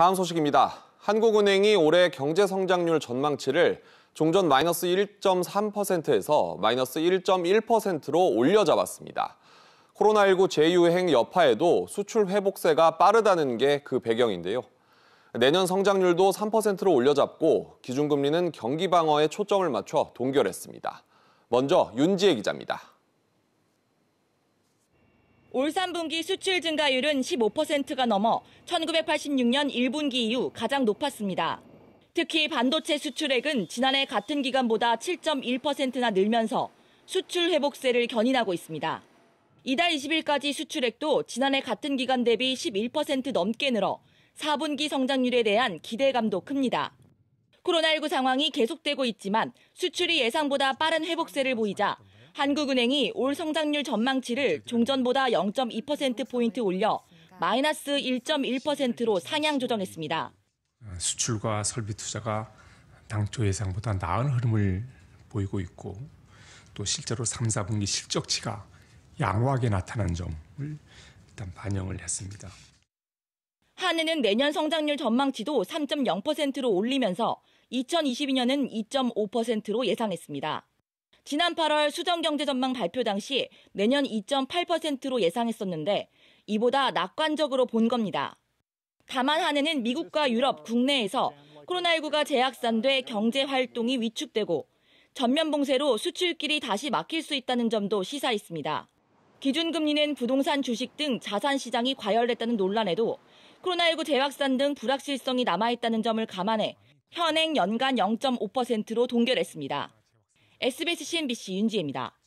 다음 소식입니다. 한국은행이 올해 경제 성장률 전망치를 종전 마이너스 1.3%에서 마이너스 1.1%로 올려잡았습니다. 코로나19 재유행 여파에도 수출 회복세가 빠르다는 게 그 배경인데요. 내년 성장률도 3%로 올려잡고 기준금리는 경기 방어에 초점을 맞춰 동결했습니다. 먼저 윤지혜 기자입니다. 올 3분기 수출 증가율은 15%가 넘어 1986년 1분기 이후 가장 높았습니다. 특히 반도체 수출액은 지난해 같은 기간보다 7.1%나 늘면서 수출 회복세를 견인하고 있습니다. 이달 20일까지 수출액도 지난해 같은 기간 대비 11% 넘게 늘어 4분기 성장률에 대한 기대감도 큽니다. 코로나19 상황이 계속되고 있지만 수출이 예상보다 빠른 회복세를 보이자 한국은행이 올 성장률 전망치를 종전보다 0.2%포인트 올려 마이너스 1.1%로 상향 조정했습니다. 아, 수출과 설비 투자가 당초 예상보다 나은 흐름을 보이고 있고 또 실제로 3, 4분기 실적치가 양호하게 나타난 점을 일단 반영을 했습니다. 한해는 내년 성장률 전망치도 3.0%로 올리면서 2022년은 2.5%로 예상했습니다. 지난 8월 수정경제 전망 발표 당시 내년 2.8%로 예상했었는데 이보다 낙관적으로 본 겁니다. 다만 한 해는 미국과 유럽 국내에서 코로나19가 재확산돼 경제 활동이 위축되고 전면 봉쇄로 수출길이 다시 막힐 수 있다는 점도 시사했습니다. 기준금리는 부동산 주식 등 자산 시장이 과열됐다는 논란에도 코로나19 재확산 등 불확실성이 남아있다는 점을 감안해 현행 연간 0.5%로 동결했습니다. SBS CNBC 윤지혜입니다.